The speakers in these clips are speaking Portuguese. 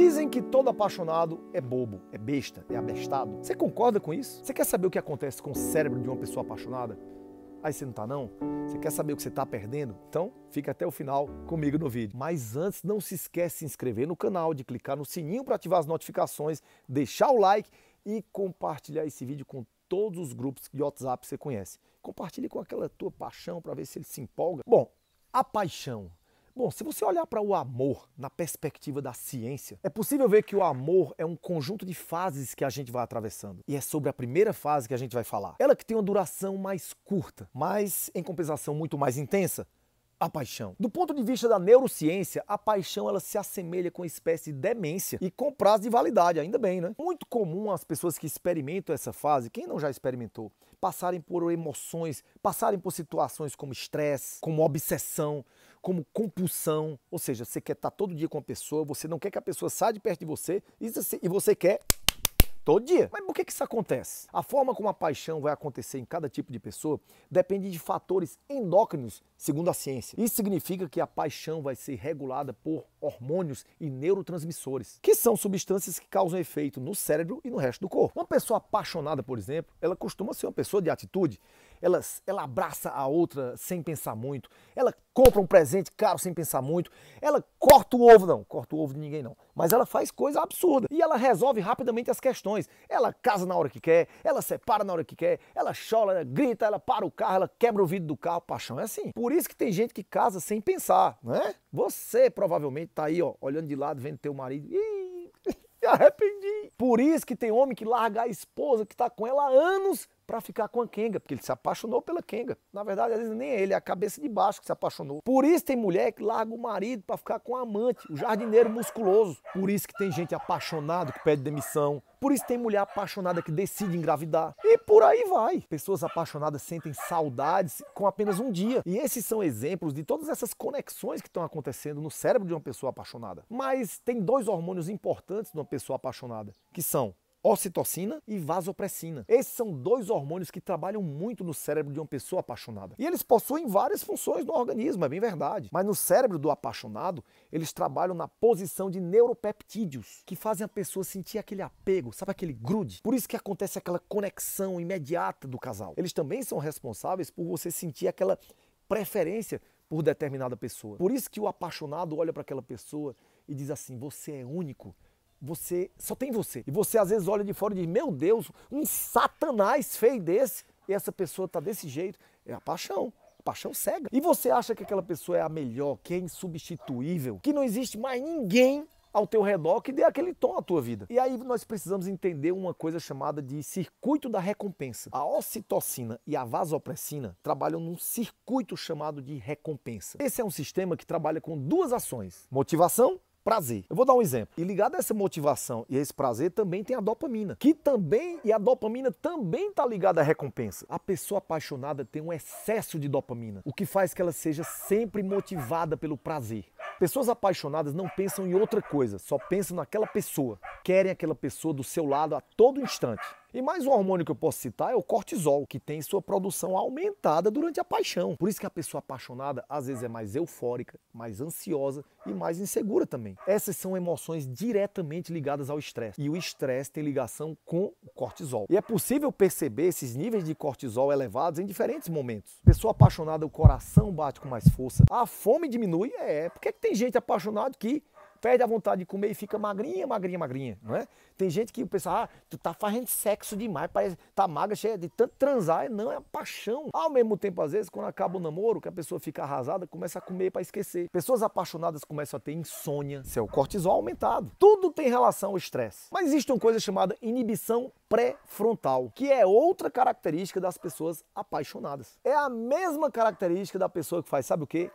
Dizem que todo apaixonado é bobo, é besta, é abestado. Você concorda com isso? Você quer saber o que acontece com o cérebro de uma pessoa apaixonada? Aí você não tá não? Você quer saber o que você tá perdendo? Então, fica até o final comigo no vídeo. Mas antes, não se esquece de se inscrever no canal, de clicar no sininho para ativar as notificações, deixar o like e compartilhar esse vídeo com todos os grupos de WhatsApp que você conhece. Compartilhe com aquela tua paixão para ver se ele se empolga. Bom, a paixão Bom, se você olhar para o amor na perspectiva da ciência, é possível ver que o amor é um conjunto de fases que a gente vai atravessando. E é sobre a primeira fase que a gente vai falar. Ela que tem uma duração mais curta, mas em compensação muito mais intensa, a paixão. Do ponto de vista da neurociência, a paixão ela se assemelha com uma espécie de demência e com prazo de validade, ainda bem, né? Muito comum as pessoas que experimentam essa fase, quem não já experimentou, passarem por emoções, passarem por situações como estresse, como obsessão, como compulsão, ou seja, você quer estar todo dia com a pessoa, você não quer que a pessoa saia de perto de você e você quer todo dia. Mas por que, isso acontece? A forma como a paixão vai acontecer em cada tipo de pessoa depende de fatores endócrinos, segundo a ciência. Isso significa que a paixão vai ser regulada por hormônios e neurotransmissores, que são substâncias que causam efeito no cérebro e no resto do corpo. Uma pessoa apaixonada, por exemplo, ela costuma ser uma pessoa de atitude, ela, ela abraça a outra sem pensar muito, ela compra um presente caro sem pensar muito, ela corta o ovo, não, corta o ovo de ninguém não, mas ela faz coisa absurda e ela resolve rapidamente as questões. Ela casa na hora que quer, ela separa na hora que quer, ela chora, ela grita, ela para o carro, ela quebra o vidro do carro, paixão é assim. Por isso que tem gente que casa sem pensar, né? Você provavelmente tá aí, ó, olhando de lado, vendo teu marido. Ih, me arrependi. Por isso que tem homem que larga a esposa que tá com ela há anos para ficar com a Kenga, porque ele se apaixonou pela Kenga. Na verdade, às vezes nem é ele, é a cabeça de baixo que se apaixonou. Por isso tem mulher que larga o marido para ficar com o amante, o jardineiro musculoso. Por isso que tem gente apaixonada que pede demissão. Por isso tem mulher apaixonada que decide engravidar. E por aí vai. Pessoas apaixonadas sentem saudades com apenas um dia. E esses são exemplos de todas essas conexões que estão acontecendo no cérebro de uma pessoa apaixonada. Mas tem dois hormônios importantes de uma pessoa apaixonada, que são ocitocina e vasopressina. Esses são dois hormônios que trabalham muito no cérebro de uma pessoa apaixonada. E eles possuem várias funções no organismo, é bem verdade. Mas no cérebro do apaixonado, eles trabalham na posição de neuropeptídeos, que fazem a pessoa sentir aquele apego, sabe aquele grude? Por isso que acontece aquela conexão imediata do casal. Eles também são responsáveis por você sentir aquela preferência por determinada pessoa. Por isso que o apaixonado olha para aquela pessoa e diz assim: "Você é único" você só tem você. E você às vezes olha de fora e diz: Meu Deus, um satanás feio desse. E essa pessoa tá desse jeito. É a paixão. paixão cega. E você acha que aquela pessoa é a melhor, que é insubstituível, que não existe mais ninguém ao teu redor que dê aquele tom à tua vida. E aí nós precisamos entender uma coisa chamada de circuito da recompensa. A ocitocina e a vasopressina trabalham num circuito chamado de recompensa. Esse é um sistema que trabalha com duas ações: motivação prazer. Eu vou dar um exemplo. E ligado a essa motivação e a esse prazer também tem a dopamina, que também e a dopamina também está ligada à recompensa. A pessoa apaixonada tem um excesso de dopamina, o que faz que ela seja sempre motivada pelo prazer. Pessoas apaixonadas não pensam em outra coisa, só pensam naquela pessoa. Querem aquela pessoa do seu lado a todo instante. E mais um hormônio que eu posso citar é o cortisol, que tem sua produção aumentada durante a paixão. Por isso que a pessoa apaixonada às vezes é mais eufórica, mais ansiosa e mais insegura também. Essas são emoções diretamente ligadas ao estresse. E o estresse tem ligação com o cortisol. E é possível perceber esses níveis de cortisol elevados em diferentes momentos. Pessoa apaixonada, o coração bate com mais força, a fome diminui, é, porque é que tem gente apaixonada que perde a vontade de comer e fica magrinha, magrinha, magrinha, não é? Tem gente que pensa, ah, tu tá fazendo sexo demais, parece, tá magra, cheia de tanto transar, não, é uma paixão. Ao mesmo tempo, às vezes, quando acaba o namoro, que a pessoa fica arrasada, começa a comer para esquecer. Pessoas apaixonadas começam a ter insônia, seu cortisol aumentado. Tudo tem relação ao estresse. Mas existe uma coisa chamada inibição pré-frontal, que é outra característica das pessoas apaixonadas. É a mesma característica da pessoa que faz, sabe o quê?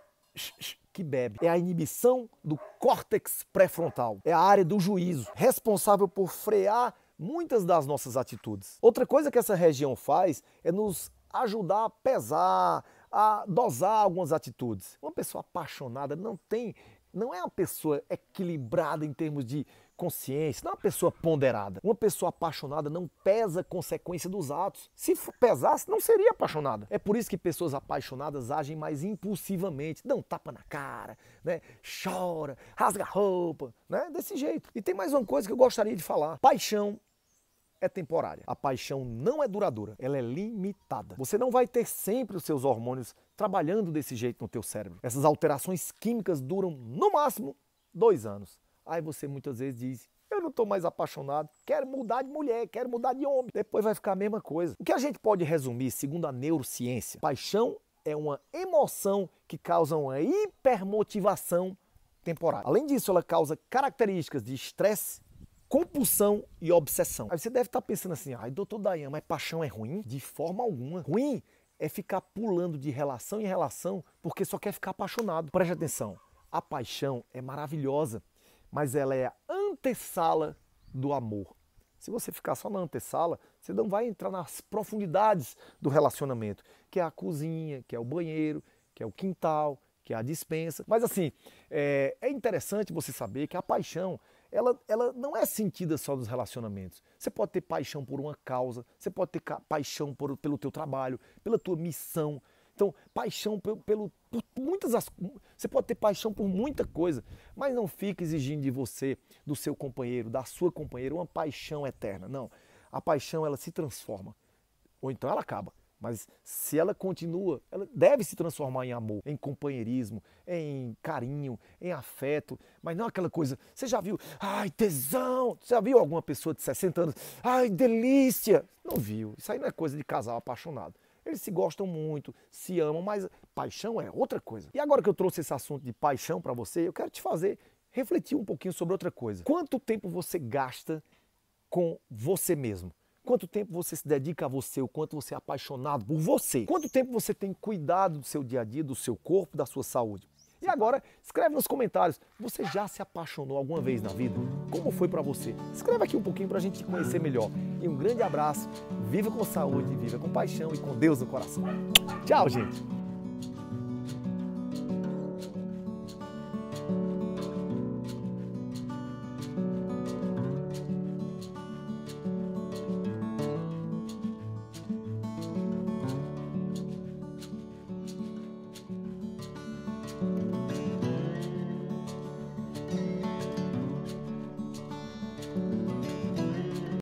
que bebe. É a inibição do córtex pré-frontal. É a área do juízo, responsável por frear muitas das nossas atitudes. Outra coisa que essa região faz é nos ajudar a pesar, a dosar algumas atitudes. Uma pessoa apaixonada não tem não é uma pessoa equilibrada em termos de consciência, não é uma pessoa ponderada. Uma pessoa apaixonada não pesa consequência dos atos. Se pesasse, não seria apaixonada. É por isso que pessoas apaixonadas agem mais impulsivamente, dão tapa na cara, né? Chora, rasga roupa, né? Desse jeito. E tem mais uma coisa que eu gostaria de falar. Paixão é temporária. A paixão não é duradoura, ela é limitada. Você não vai ter sempre os seus hormônios trabalhando desse jeito no teu cérebro. Essas alterações químicas duram no máximo dois anos. Aí você muitas vezes diz, eu não estou mais apaixonado, quero mudar de mulher, quero mudar de homem. Depois vai ficar a mesma coisa. O que a gente pode resumir, segundo a neurociência, paixão é uma emoção que causa uma hipermotivação temporária. Além disso, ela causa características de estresse, compulsão e obsessão. Aí você deve estar tá pensando assim, ai, ah, doutor Dayan, mas paixão é ruim? De forma alguma. Ruim é ficar pulando de relação em relação porque só quer ficar apaixonado. Preste atenção, a paixão é maravilhosa, mas ela é a antessala do amor. Se você ficar só na antessala, você não vai entrar nas profundidades do relacionamento, que é a cozinha, que é o banheiro, que é o quintal, que é a dispensa. Mas assim, é, é interessante você saber que a paixão ela, ela não é sentida só nos relacionamentos. Você pode ter paixão por uma causa, você pode ter paixão por, pelo teu trabalho, pela tua missão. Então, paixão pelo, pelo por muitas as, você pode ter paixão por muita coisa, mas não fica exigindo de você, do seu companheiro, da sua companheira uma paixão eterna. Não. A paixão ela se transforma ou então ela acaba. Mas se ela continua, ela deve se transformar em amor, em companheirismo, em carinho, em afeto, mas não aquela coisa. Você já viu? Ai, tesão! Você já viu alguma pessoa de 60 anos? Ai, delícia! Não viu. Isso aí não é coisa de casal apaixonado. Eles se gostam muito, se amam, mas paixão é outra coisa. E agora que eu trouxe esse assunto de paixão para você, eu quero te fazer refletir um pouquinho sobre outra coisa. Quanto tempo você gasta com você mesmo? Quanto tempo você se dedica a você, o quanto você é apaixonado por você? Quanto tempo você tem cuidado do seu dia a dia, do seu corpo, da sua saúde? E agora, escreve nos comentários, você já se apaixonou alguma vez na vida? Como foi para você? Escreve aqui um pouquinho para a gente te conhecer melhor. E um grande abraço, viva com saúde, viva com paixão e com Deus no coração. Tchau, gente!